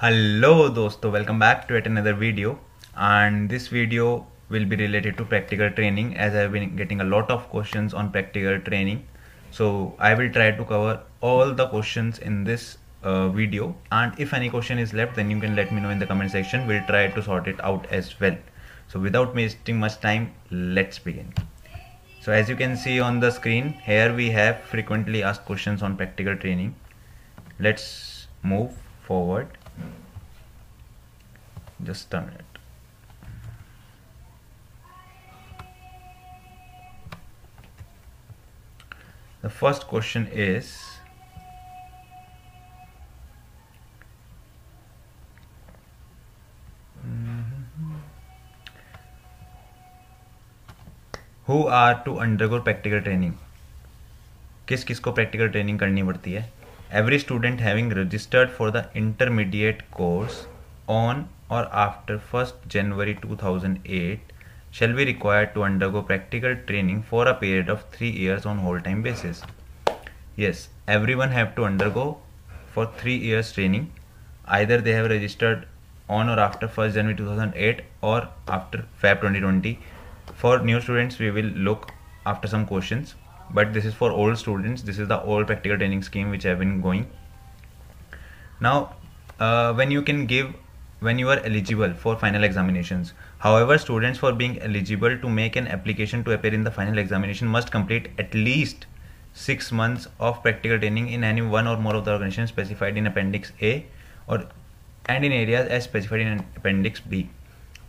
hello dosto welcome back to yet another video and this video will be related to practical training as i've been getting a lot of questions on practical training so i will try to cover all the questions in this uh, video and if any question is left then you can let me know in the comment section we'll try to sort it out as well so without wasting much time let's begin so as you can see on the screen here we have frequently asked questions on practical training let's move forward just a minute the first question is who are to undergo practical training किस किस को practical training करनी पड़ती है every student having registered for the intermediate course on or after 1st January 2008 shall be required to undergo practical training for a period of 3 years on whole time basis. Yes, everyone have to undergo for 3 years training either they have registered on or after 1st January 2008 or after Feb 2020. For new students we will look after some questions but this is for old students this is the old practical training scheme which have been going now uh, when you can give when you are eligible for final examinations. However, students for being eligible to make an application to appear in the final examination must complete at least 6 months of practical training in any one or more of the organizations specified in appendix A or and in areas as specified in appendix B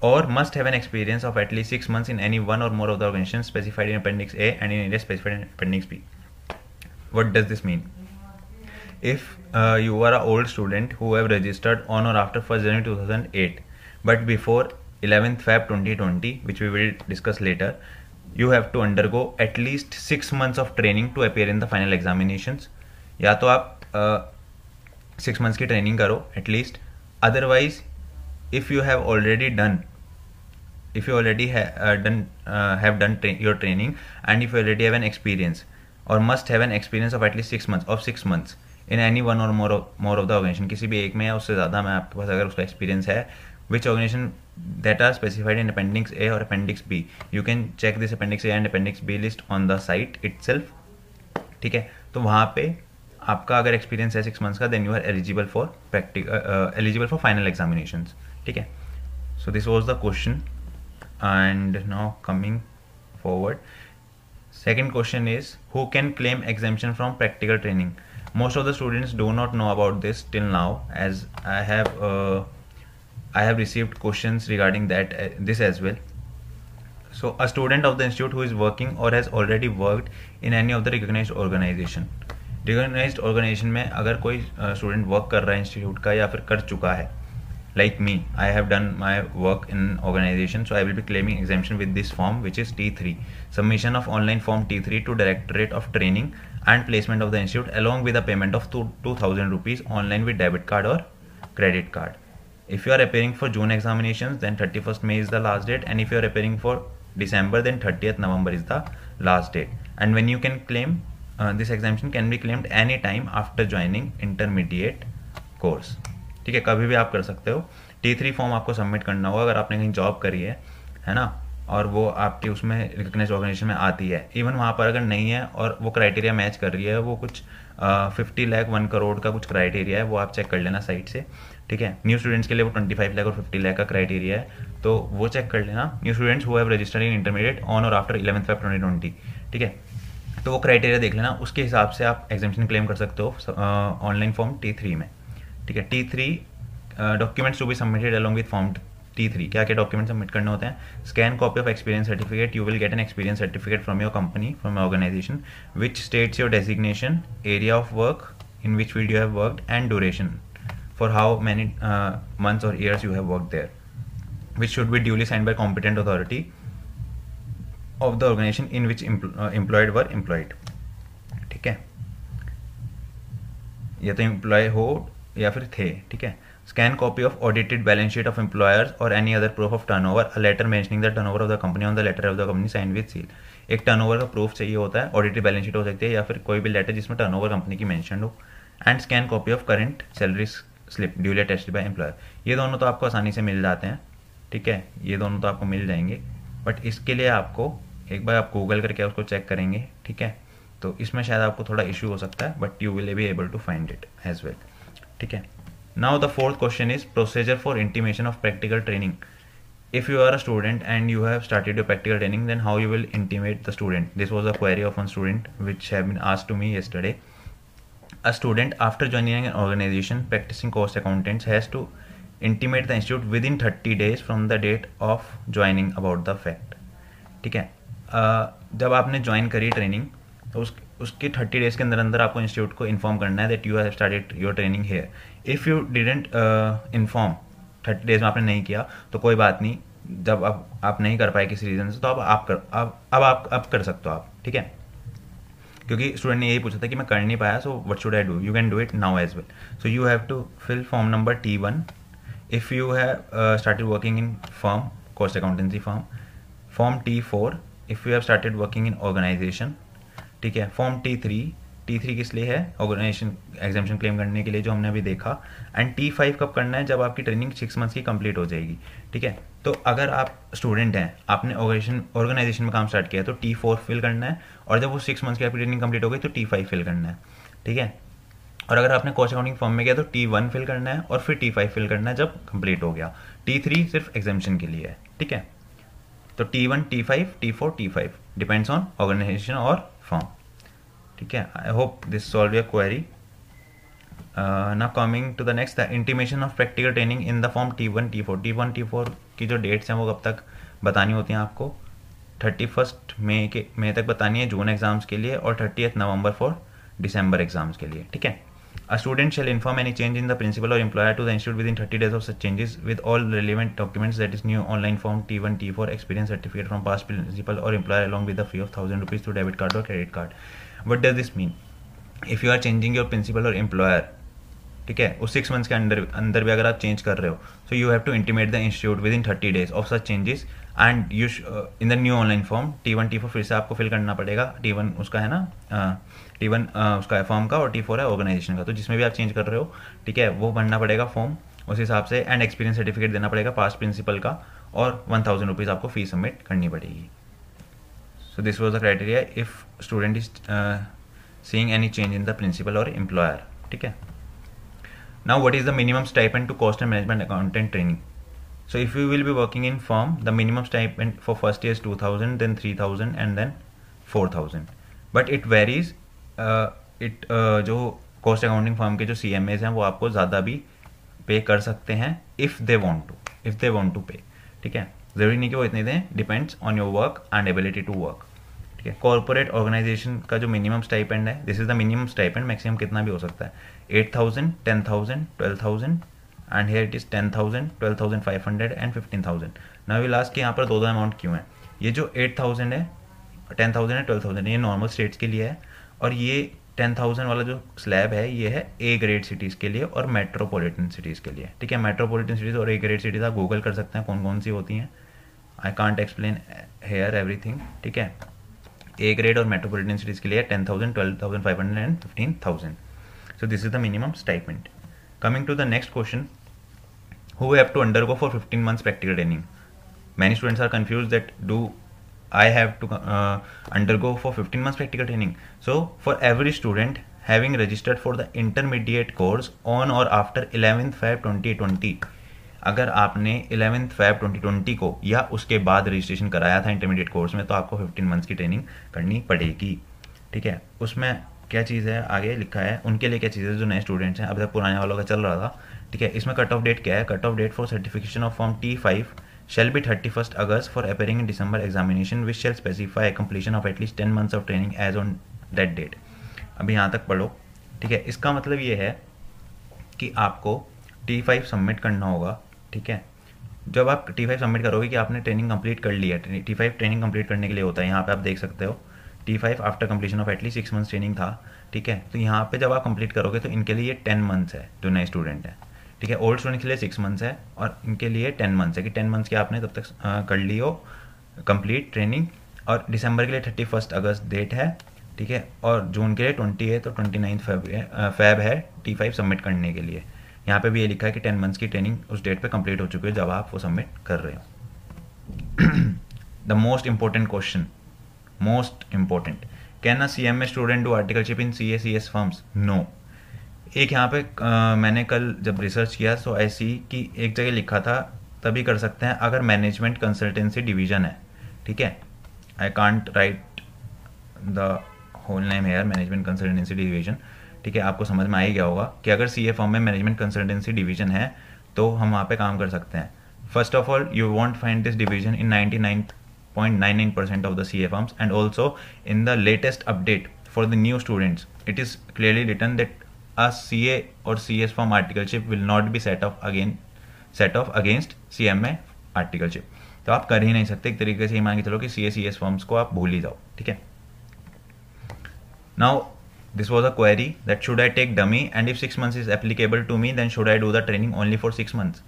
or must have an experience of at least 6 months in any one or more of the organizations specified in appendix A and in areas specified in appendix B. What does this mean? if uh, you are an old student who have registered on or after 1st January 2008 but before 11th Feb 2020 which we will discuss later you have to undergo at least six months of training to appear in the final examinations या तो आप six uh, months की ट्रेनिंग करो at least otherwise if you have already done if you already ha- uh, done uh, have done tra- your training and if you already have an experience or must have an experience of at least 6 months of 6 months in any one or more more of the organization किसी भी एक में या उससे ज़्यादा में आपके पास अगर उसका एक्सपीरियंस है which organization that are specified in appendix A or appendix B. You can check this appendix A and appendix B list on the site itself. ठीक है तो वहाँ पे आपका अगर एक्सपीरियंस है सिक्स मंथ्स का then you are eligible for practical eligible for final examination ठीक है so this was the question and now coming forward second question is who can claim exemption from practical training most of the students do not know about this till now as i have uh, i have received questions regarding that uh, this as well so a student of the institute who is working or has already worked in any of the recognized organization recognized organization mein agar koi uh, student work kar raha hai institute ka ya fir kar chuka hai like me i have done my work in organization so i will be claiming exemption with this form which is t3 submission of online form t3 to directorate of training and placement of the institute along with payment of two two thousand rupees online with debit card और credit card if you are appearing for June examination then thirty first May is the last date and if you are appearing for December then eighth November is the last date and when you can claim this exemption can be claimed any time after joining intermediate course ठीक है कभी भी आप कर सकते हो T three form आपको submit करना होगा अगर आपने कहीं जॉब करी है है ना और वो आपके उसमें रिकग्नाइज ऑर्गेनाइजेशन में आती है इवन वहाँ पर अगर नहीं है और वो क्राइटेरिया मैच कर रही है वो कुछ फिफ्टी लैख वन करोड़ का कुछ क्राइटेरिया है वो आप चेक कर लेना साइट से ठीक है न्यू स्टूडेंट्स के लिए वो ट्वेंटी फाइव लैख और फिफ्टी लैख का क्राइटेरिया है तो वो चेक कर लेना न्यू स्टूडेंट्स हुआ register in intermediate on or after eleven five twenty twenty ठीक है तो वो क्राइटेरिया देख लेना उसके हिसाब से आप एग्जामेशन क्लेम कर सकते हो ऑनलाइन फॉर्म टी थ्री में ठीक है T three documents to be submitted along with form T three क्या क्या डॉक्यूमेंट सबमिट करने होते हैं scan copy of experience certificate you will get an experience certificate from your company from organization which states your designation area of work in which field you have work and duration for how many months or years you have work there which should be duly sign by competent authority of the organization in which employed were employed ठीक है या तो employ हो या फिर थे ठीक है Scan copy of audited balance sheet of employers or any other proof of turnover. A letter mentioning the turnover of the company on the letter of the company signed with seal. एक turnover का proof चाहिए होता है audited balance sheet हो सकती है या फिर कोई भी लेटर जिसमें टर्नओवर कंपनी की मेंशन हो and scan copy of current salary slip duly attested by employer ये दोनों तो आपको आसानी से मिल जाते हैं ठीक है ये दोनों तो आपको मिल जाएंगे बट इसके लिए आपको एक बार आप गूगल करके उसको चेक करेंगे ठीक है तो इसमें शायद आपको थोड़ा इशू हो सकता है but you will be able to find it as well ठीक है now the fourth question is procedure for intimation of practical training if you are a student and you have started your practical training then how you will intimate the student this was a query of one student which have been asked to me yesterday a student after joining an organization practicing course accountants has to intimate the institute within 30 days from the date of joining about the fact ठीक है जब आपने join करी training तो उस उसके 30 days के अंदर अंदर आपको इंस्टीट्यूट को इन्फॉर्म करना है that you have started your training here if you didn't inform thirty days में आपने नहीं किया तो कोई बात नहीं जब आप आप नहीं कर पाए किसी रीज़न से तो अब आप कर अब आप अब कर सकते हो आप ठीक है क्योंकि स्टूडेंट ने यही पूछा था कि मैं कर नहीं पाया so what should I do you can do it now as well so you have to fill form number T one if you have started working in form course accountancy form form T four if you have started working in organization ठीक है form T three T three किस लिए है organisation एग्जामेशन claim करने के लिए जो हमने अभी देखा एंड टी फाइव कब करना है जब आपकी ट्रेनिंग सिक्स मंथ्स की कंप्लीट हो जाएगी ठीक है तो अगर आप स्टूडेंट हैं आपने ऑर्गेनाइजेशन ऑर्गेनाइजेशन में काम स्टार्ट किया तो टी फोर फिल करना है और जब वो सिक्स मंथ्स की आपकी ट्रेनिंग कंप्लीट हो गई तो टी फाइव फिल करना है ठीक है और अगर आपने कॉस्ट अकाउंटिंग फॉर्म में किया तो टी वन फिल करना है और फिर टी फाइव फिल करना है जब कंप्लीट हो गया टी थ्री सिर्फ एग्जामेशन के लिए है ठीक है तो T one T five T four T five depends on organisation और फॉर्म ठीक है I hope this solve your query ना coming to the next the intimation of practical training in the form T one T four T one T four की जो dates हैं वो कब तक बतानी होती हैं आपको थर्टी फर्स्ट मे के मे तक बतानी है जून एग्जाम्स के लिए और thirty eighth November for December exams के लिए ठीक है a student shall inform any change in the principal or employer to the institute with in thirty days of such changes with all relevant documents that is new online form T one T four experience certificate from past principal or employer along with the of thousand rupees to debit card और credit card what does this mean if you are changing your principal or employer ठीक है उस six months के अंदर अंदर भी अगर आप चेंज कर रहे हो so you have to intimate the institute with in thirty days of such changes and you in the new online form T one T four फिर से आपको फिल करना पड़ेगा टी वन उसका है ना टी uh, वन uh, उसका है फॉर्म का और टी फोर है ऑर्गेनाइजेशन का तो जिसमें भी आप चेंज कर रहे हो ठीक है वो भरना पड़ेगा फॉर्म उस हिसाब से एंड एक्सपीरियंस सर्टिफिकेट देना पड़ेगा पास प्रिंसिपल का और वन थाउजेंड रुपीज़ आपको फीस सबमिट करनी पड़ेगी so this was the criteria if student is uh, seeing any change in the principal or employer ठीक है now what is the minimum stipend to cost and management accountant training so if you will be working in firm the minimum stipend for first year is 2000 then 3000 and then 4000 but it varies uh, it uh, जो cost accounting firm के जो CMAs M as हैं वो आपको ज़्यादा भी पे कर सकते हैं if they want to if they want to pay ठीक है जरूरी नहीं कि वो इतने दें depends on your work and ability to work ठीक है कॉर्पोरेट ऑर्गेनाइजेशन का जो मिनिमम स्टाइपेंड है this is the minimum stipend maximum कितना भी हो सकता है eight thousand ten thousand twelve thousand and here it is ten thousand twelve thousand five hundred and fifteen thousand ना भी लास्ट के यहाँ पर दो दो अमाउंट क्यों है ये जो एट थाउजेंड है टेन थाउजेंड है ट्वेल्व थाउजेंड ये नॉर्मल स्टेट्स के लिए है और ये टेन थाउजेंड वाला जो स्लैब है ये है ए ग्रेड सिटीज़ के लिए और मेट्रोपॉलिटन सिटीज़ के लिए ठीक है मेट्रोपॉलिटन सिटीज़ और ए ग्रेड सिटीज़ आप गूगल कर सकते हैं कौन कौन सी होती हैं I can't explain uh, here everything, है ए ग्रेड और मेट्रोपोलिटन सिटीज़ के लिए 10,000, 12,000, 500 thousand five hundred and fifteen thousand so this is the minimum stipend coming who have to undergo for 15 months practical training. Many students are confused that do I have to uh, undergo for 15 months practical training. So for every student having registered for the intermediate course on or after 11th Feb 2020 अगर आपने eleventh fab 2020 को या उसके बाद registration कराया था intermediate course में तो आपको 15 मंथ्स की ट्रेनिंग करनी पड़ेगी ठीक है उसमें क्या चीज़ है आगे लिखा है उनके लिए क्या चीज़ है जो नए स्टूडेंट्स हैं अभी तक पुराने वालों का चल रहा था ठीक है इसमें कट ऑफ डेट क्या है cut off date for certification of form T five shall be thirty first अगस्त for appearing in December examination which shall specify completion of at least ten months of training as on on date अभी यहाँ तक पढ़ो ठीक है इसका मतलब ये है कि आपको टी फाइव सबमिट करना होगा ठीक है जब आप टी फाइव सबमिट करोगे कि आपने ट्रेनिंग कंप्लीट कर लिया टी फाइव ट्रेनिंग कंप्लीट करने के लिए होता है यहाँ पे आप देख सकते हो T five after completion of at least six months training था ठीक है तो यहाँ पे जब आप कंप्लीट करोगे तो इनके लिए टेन मंथ्स है जो नए स्टूडेंट है ठीक है ओल्ड स्टूडेंट के लिए सिक्स मंथ्स है और इनके लिए टेन मंथ्स है कि टेन मंथ्स की आपने तब तक कर ली हो कंप्लीट ट्रेनिंग और दिसंबर के लिए थर्टी फर्स्ट अगस्त डेट है ठीक है और जून के लिए ट्वेंटी है तो ट्वेंटी नाइन्थ फेब फैब है टी फाइव सबमिट करने के लिए यहाँ पे भी ये लिखा है कि टेन मंथ्स की ट्रेनिंग उस डेट पे कंप्लीट हो चुकी है जब आप वो सबमिट कर रहे हो the most important question most important can a C M A student do ship in C A C S firms no एक यहाँ पे आ, मैंने कल जब रिसर्च किया सो ऐसी कि एक जगह लिखा था तभी कर सकते हैं अगर मैनेजमेंट कंसल्टेंसी डिवीजन है ठीक है I can't write the whole name here management consultancy division ठीक है आपको समझ में आ ही गया होगा कि अगर सी ए फॉर्म में मैनेजमेंट कंसल्टेंसी डिवीजन है तो हम वहाँ पे काम कर सकते हैं first of all you won't find this division in 99.99 percent of the C A firms and also in the latest update for the new students it is clearly written that a C A or C S firm articleship will not be set off again set off against C M A articleship तो आप कर ही नहीं सकते एक तरीके से ये मांगे चलो कि सी ए सी एस फॉर्म्स को आप भूल ही जाओ ठीक है now this was a query that should I take dummy and if 6 months is applicable to me then should I do the training only for 6 months.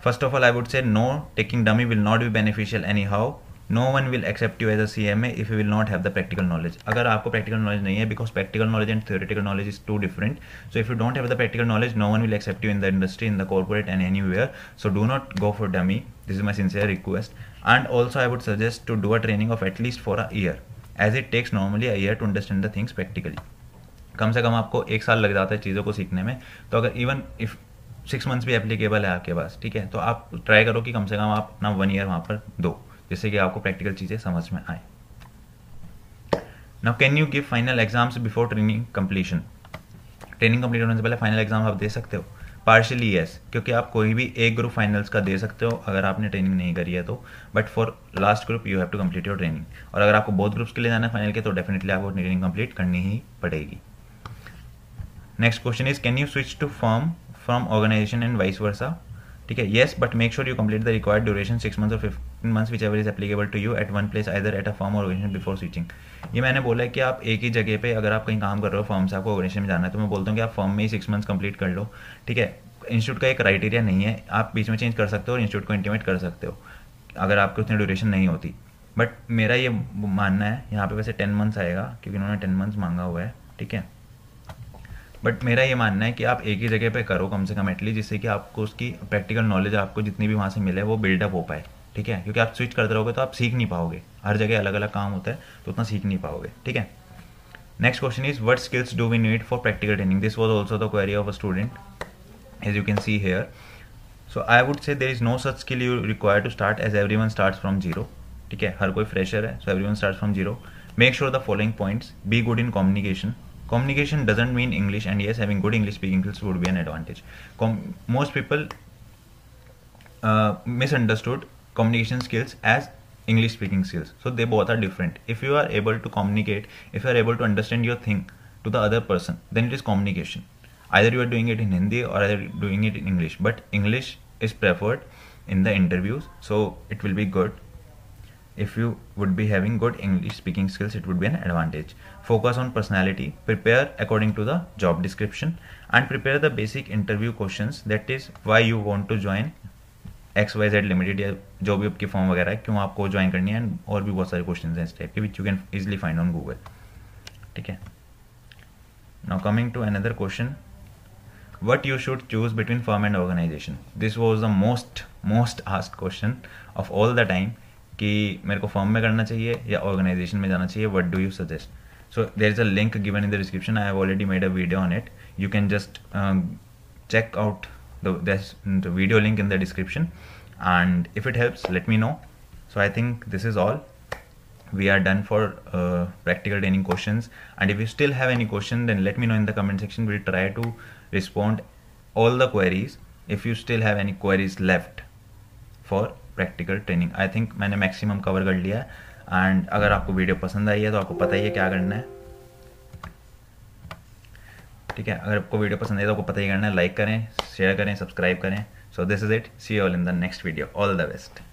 First of all I would say no taking dummy will not be beneficial anyhow. No one will accept you as a CMA if you will not have the practical knowledge. अगर आपको practical knowledge नहीं है because practical knowledge and theoretical knowledge is too different. So if you don't have the practical knowledge no one will accept you in the industry, in the corporate and anywhere. So do not go for dummy. This is my sincere request. And also I would suggest to do a training of at least for a year. As it takes normally I to understand the things practically कम से कम आपको एक साल लग जाता है चीज़ों को सीखने में तो अगर इवन इफ सिक्स मंथ्स भी एप्लीकेबल है आपके पास ठीक है तो आप ट्राई करो कि कम से कम आप अपना वन ईयर वहाँ पर दो जिससे कि आपको प्रैक्टिकल चीज़ें समझ में आए now can you give final exams before training completion training complete होने से पहले फाइनल एग्जाम आप दे सकते हो पार्शली येस क्योंकि आप कोई भी एक ग्रुप फाइनल्स का दे सकते हो अगर आपने ट्रेनिंग नहीं करी है तो but for last group you have to complete your training और अगर आपको बहुत ग्रुप्स के लिए जाना है फाइनल के तो डेफिनेटली आपको ट्रेनिंग कम्प्लीट करनी ही पड़ेगी next question is can you switch to firm from organisation and vice versa ठीक है yes but make sure you complete the required duration six month or in months whichever is applicable to you at at place either at a firm or organisation before switching ये मैंने बोला है कि आप एक ही जगह पे अगर आप कहीं काम कर रहे हो फॉर्म से आपको ऑर्गेनेशन में जाना है तो मैं बोलता हूँ कि आप फॉर्म में ही सिक्स मंथ्स कंप्लीट कर लो ठीक है इंस्टीट्यूट का एक क्राइटेरिया नहीं है आप बीच में चेंज कर सकते हो और इंस्टीट्यूट को इंटीमेट कर सकते हो अगर आपकी उतनी ड्यूरेशन नहीं होती बट मेरा ये मानना है यहाँ पे वैसे टेन मंथ्स आएगा क्योंकि उन्होंने टेन मंथ्स मांगा हुआ है ठीक है बट मेरा ये मानना है कि आप एक ही जगह पे करो कम से कम एटली जिससे कि आपको उसकी प्रैक्टिकल नॉलेज आपको जितनी भी वहाँ से मिले वो बिल्डअप हो पाए ठीक है क्योंकि आप स्विच करते रहोगे तो आप सीख नहीं पाओगे हर जगह अलग अलग काम होता है तो उतना सीख नहीं पाओगे ठीक है next question is what skills do we need for practical training this was also the query of a student as you can see here so I would say there is no such skill you require to start as every one start from zero ठीक है हर कोई fresher है so every one start from zero make sure the following points be good in communication communication doesn't mean English and yes having good English speaking skills would be an advantage most people misunderstood communication skills as English speaking skills. So they both are different. If you are able to communicate, if you are able to understand your thing to the other person, then it is communication. Either you are doing it in Hindi or either doing it in English. But English is preferred in the interviews, so it will be good. If you would be having good English speaking skills, it would be an advantage. Focus on personality, prepare according to the job description, and prepare the basic interview questions that is, why you want to join X Y Z limited या जो भी आपकी form वगैरह है क्यों आपको join करनी है और भी बहुत सारे क्वेश्चन हैं इस टाइप के which you can easily find on Google ठीक है now coming to another question what you should choose between firm and organisation this was the most most asked question of all the time कि मेरे को form में करना चाहिए या organisation में जाना चाहिए what do you suggest so there is a link given in the description I have already made a video on it you can just check out the, there's the video link in the description and if it helps let me know so i think this is all we are done for uh, practical training questions and if you still have any question then let me know in the comment section we'll try to respond all the queries if you still have any queries left for practical training, I think मैंने maximum cover कर लिया And अगर आपको video पसंद आई है तो आपको पता ही है क्या करना है ठीक है अगर आपको वीडियो पसंद आए तो आपको पता ही करना है लाइक करें शेयर करें सब्सक्राइब करें so this is it see all in the next video all the best